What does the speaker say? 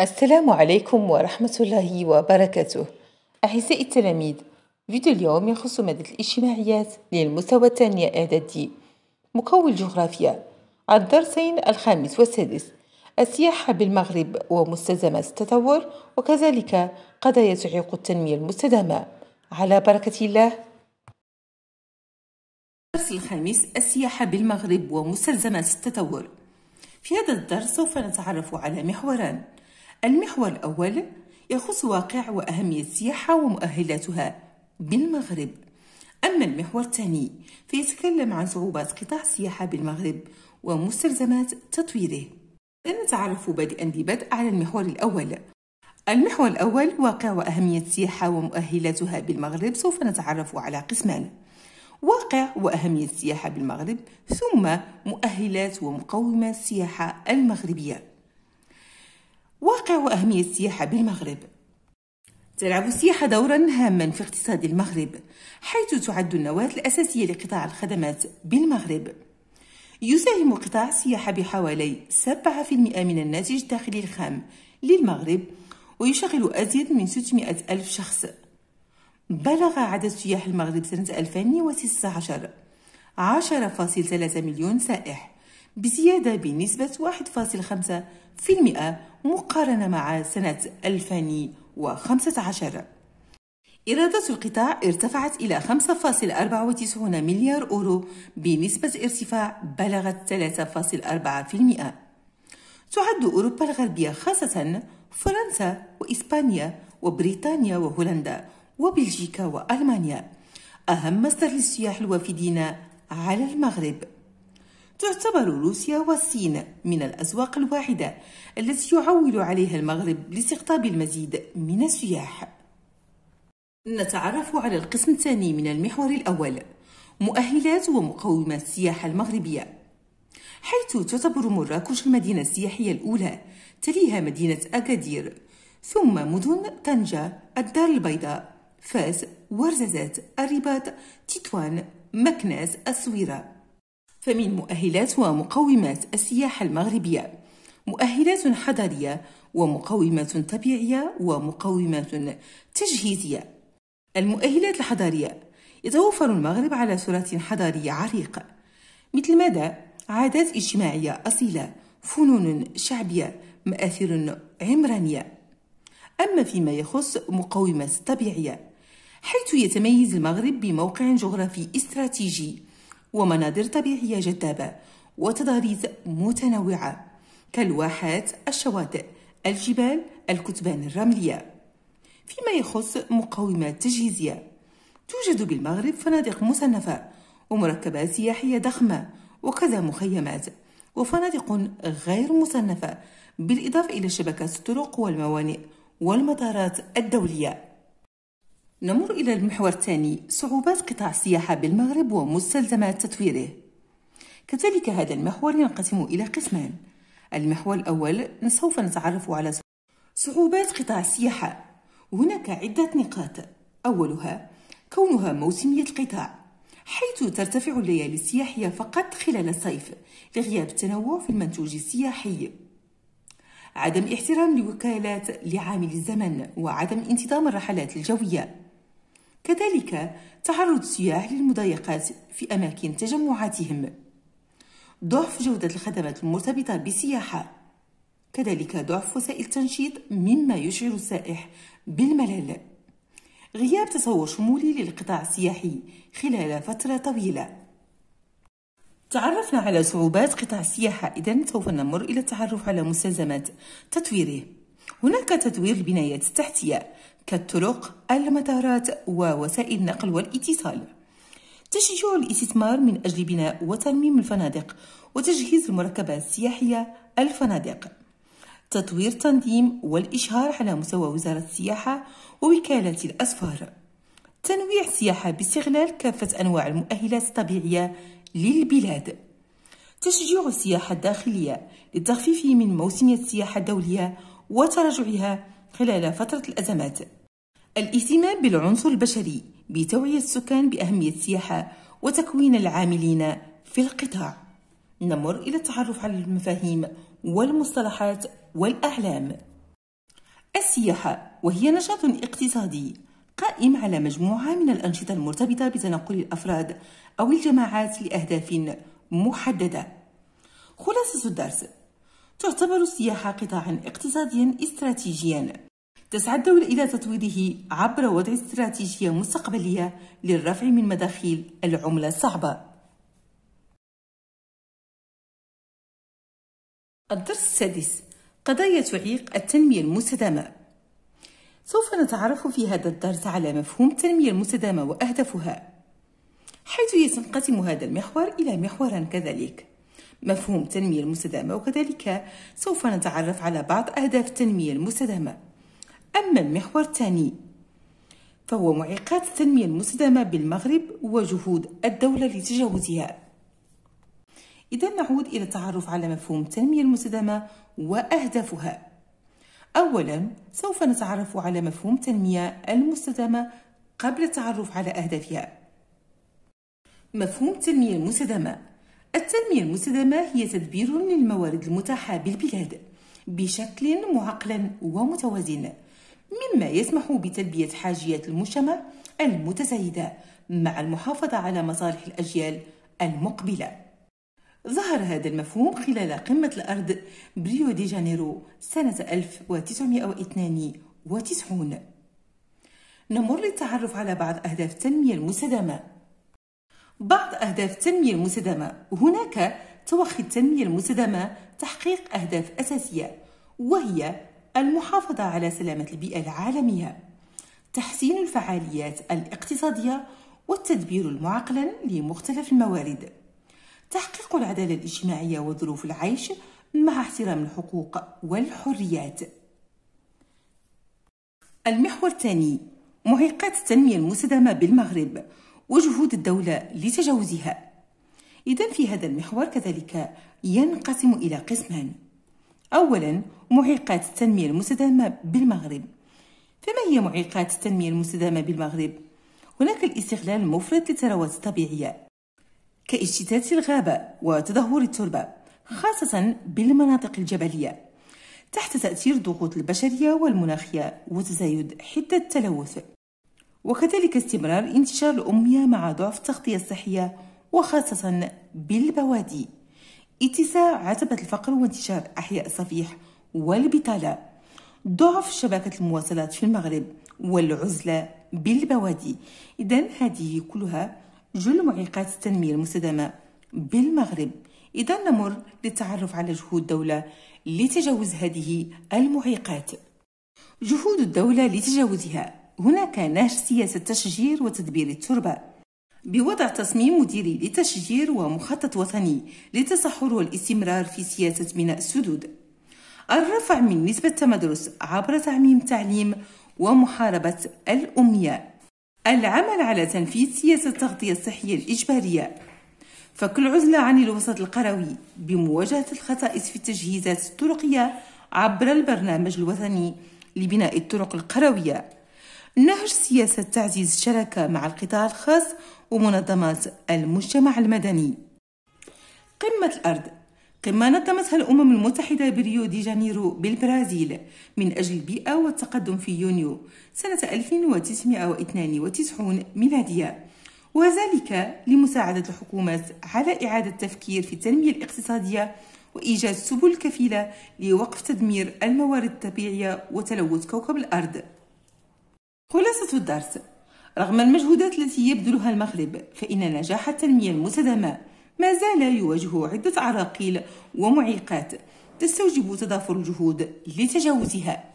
السلام عليكم ورحمة الله وبركاته أعزائي التلاميذ فيديو اليوم يخص مادة الاجتماعيات للمستوى الثاني إعدادي مكون جغرافيا الدرسين الخامس والسادس السياحة بالمغرب ومستلزمة التطور وكذلك قضايا تعيق التنمية المستدامة على بركة الله الدرس الخامس السياحة بالمغرب ومستلزمات التطور في هذا الدرس سوف نتعرف على محوران المحور الأول يخص واقع وأهمية السياحة ومؤهلاتها بالمغرب أما المحور الثاني فيتكلم عن صعوبات قطاع السياحة بالمغرب ومستلزمات تطويره لنتعرف بادئا ببدء على المحور الأول المحور الأول واقع وأهمية السياحة ومؤهلاتها بالمغرب سوف نتعرف على قسمان واقع وأهمية السياحة بالمغرب ثم مؤهلات ومقومات السياحة المغربية واقع وأهمية السياحة بالمغرب تلعب السياحة دورا هاما في اقتصاد المغرب حيث تعد النواة الأساسية لقطاع الخدمات بالمغرب يساهم قطاع السياحة بحوالي 7% من الناتج الداخلي الخام للمغرب ويشغل أزيد من 600 ألف شخص بلغ عدد سياح المغرب سنة 2016 10.3 مليون سائح بزيادة بنسبة 1.5% مقارنة مع سنة 2015 إيرادات القطاع ارتفعت إلى 5.94 مليار أورو بنسبة ارتفاع بلغت 3.4% تعد أوروبا الغربية خاصة فرنسا وإسبانيا وبريطانيا وهولندا وبلجيكا وألمانيا أهم مصدر للسياح الوافدين على المغرب تعتبر روسيا والصين من الأسواق الواحدة التي يعول عليها المغرب لاستقطاب المزيد من السياح نتعرف على القسم الثاني من المحور الأول مؤهلات ومقومات السياحة المغربية حيث تعتبر مراكش المدينة السياحية الأولى تليها مدينة أكادير ثم مدن طنجة الدار البيضاء فاس ورزازات الرباط تطوان مكناس الصويره فمن مؤهلات ومقومات السياحة المغربية مؤهلات حضرية ومقومات طبيعية ومقومات تجهيزية المؤهلات الحضارية يتوفر المغرب على تراث حضاري عريق مثل مدى عادات اجتماعية أصيلة فنون شعبية مآثر عمرانية أما فيما يخص مقومات الطبيعية حيث يتميز المغرب بموقع جغرافي استراتيجي ومناظر طبيعية جذابة وتضاريس متنوعة كالواحات الشواطئ الجبال الكتبان الرملية فيما يخص مقومات تجهيزية توجد بالمغرب فنادق مصنفة ومركبات سياحية ضخمة وكذا مخيمات وفنادق غير مصنفة بالإضافة إلى شبكات الطرق والموانئ والمطارات الدولية نمر إلى المحور الثاني صعوبات قطاع السياحة بالمغرب ومستلزمات تطويره كذلك هذا المحور ينقسم إلى قسمان المحور الأول سوف نتعرف على صعوبات قطاع السياحة هناك عدة نقاط أولها كونها موسمية القطاع حيث ترتفع الليالي السياحية فقط خلال الصيف لغياب التنوع في المنتوج السياحي عدم احترام لوكالات لعامل الزمن وعدم انتظام الرحلات الجوية كذلك تعرض السياح للمضايقات في أماكن تجمعاتهم ضعف جودة الخدمات المرتبطة بالسياحة كذلك ضعف وسائل التنشيط مما يشعر السائح بالملل غياب تصور شمولي للقطاع السياحي خلال فترة طويلة تعرفنا على صعوبات قطاع السياحة إذا سوف نمر إلى التعرف على مستلزمات تطويره هناك تطوير البنايات التحتية كالطرق المطارات ووسائل النقل والاتصال تشجيع الاستثمار من أجل بناء وترميم الفنادق وتجهيز المركبات السياحية الفنادق تطوير تنظيم والإشهار على مستوى وزارة السياحة ووكالة الأسفار تنويع السياحة باستغلال كافة أنواع المؤهلات الطبيعية للبلاد تشجيع السياحة الداخلية للتخفيف من موسمية السياحة الدولية وتراجعها خلال فترة الأزمات الاهتمام بالعنصر البشري بتوعية السكان بأهمية السياحة وتكوين العاملين في القطاع نمر إلى التعرف على المفاهيم والمصطلحات والأعلام السياحة وهي نشاط اقتصادي قائم على مجموعة من الأنشطة المرتبطة بتنقل الأفراد أو الجماعات لأهداف محددة خلاصة الدرس تعتبر السياحة قطاعا اقتصاديا استراتيجيا تسعى الدولة إلى تطويره عبر وضع استراتيجية مستقبلية للرفع من مداخيل العملة الصعبة. الدرس السادس قضايا تعيق التنمية المستدامة سوف نتعرف في هذا الدرس على مفهوم التنمية المستدامة وأهدافها حيث ينقسم هذا المحور إلى محوران كذلك مفهوم التنمية المستدامة وكذلك سوف نتعرف على بعض أهداف التنمية المستدامة أما المحور الثاني فهو معيقات التنمية المستدامة بالمغرب وجهود الدولة لتجاوزها إذا نعود إلى التعرف على مفهوم التنمية المستدامة وأهدافها أولا سوف نتعرف على مفهوم التنمية المستدامة قبل التعرف على أهدافها مفهوم التنمية المستدامة التنمية المستدامة هي تدبير للموارد المتاحة بالبلاد بشكل معقل ومتوازن مما يسمح بتلبية حاجيات المجتمع المتزايدة مع المحافظة على مصالح الأجيال المقبلة ظهر هذا المفهوم خلال قمة الأرض بريو دي جانيرو سنة 1992 نمر للتعرف على بعض أهداف التنمية المستدامة بعض أهداف التنمية المستدامة هناك توخي التنمية المستدامة تحقيق أهداف أساسية وهي المحافظة على سلامة البيئة العالمية تحسين الفعاليات الاقتصادية والتدبير المعقل لمختلف الموارد تحقيق العدالة الاجتماعية وظروف العيش مع احترام الحقوق والحريات المحور الثاني معيقات التنمية المستدامة بالمغرب وجهود الدولة لتجاوزها إذا في هذا المحور كذلك ينقسم إلى قسمان أولا معيقات التنمية المستدامة بالمغرب فما هي معيقات التنمية المستدامة بالمغرب؟ هناك الاستغلال المفرط للثروات الطبيعية كاجتثاث الغابة وتدهور التربة خاصة بالمناطق الجبلية تحت تأثير الضغوط البشرية والمناخية وتزايد حدة التلوث وكذلك استمرار انتشار الأمية مع ضعف التغطية الصحية وخاصة بالبوادي اتساع عتبة الفقر وانتشار أحياء صفيح والبطالة ضعف شبكة المواصلات في المغرب والعزلة بالبوادي إذا هذه كلها جل معيقات التنمية المستدامة بالمغرب إذا نمر للتعرف على جهود الدولة لتجاوز هذه المعيقات جهود الدولة لتجاوزها هناك نهج سياسة تشجير وتدبير التربة بوضع تصميم مديري لتشجير ومخطط وطني للتصحر والاستمرار في سياسة بناء السدود الرفع من نسبة التمدرس عبر تعميم التعليم ومحاربة الأمياء العمل على تنفيذ سياسة التغطية الصحية الإجبارية فك العزلة عن الوسط القروي بمواجهة الخصائص في التجهيزات الطرقية عبر البرنامج الوطني لبناء الطرق القروية نهج سياسة تعزيز الشراكة مع القطاع الخاص ومنظمات المجتمع المدني قمة الأرض قمة نظمتها الأمم المتحدة بريو دي جانيرو بالبرازيل من أجل البيئة والتقدم في يونيو سنة 1992 ميلادية وذلك لمساعدة الحكومات على إعادة التفكير في التنمية الاقتصادية وإيجاد سبل كفيلة لوقف تدمير الموارد الطبيعية وتلوث كوكب الأرض خلاصة الدرس رغم المجهودات التي يبذلها المغرب فإن نجاح التنمية المستدامة ما زال يواجه عدة عراقيل ومعيقات تستوجب تضافر الجهود لتجاوزها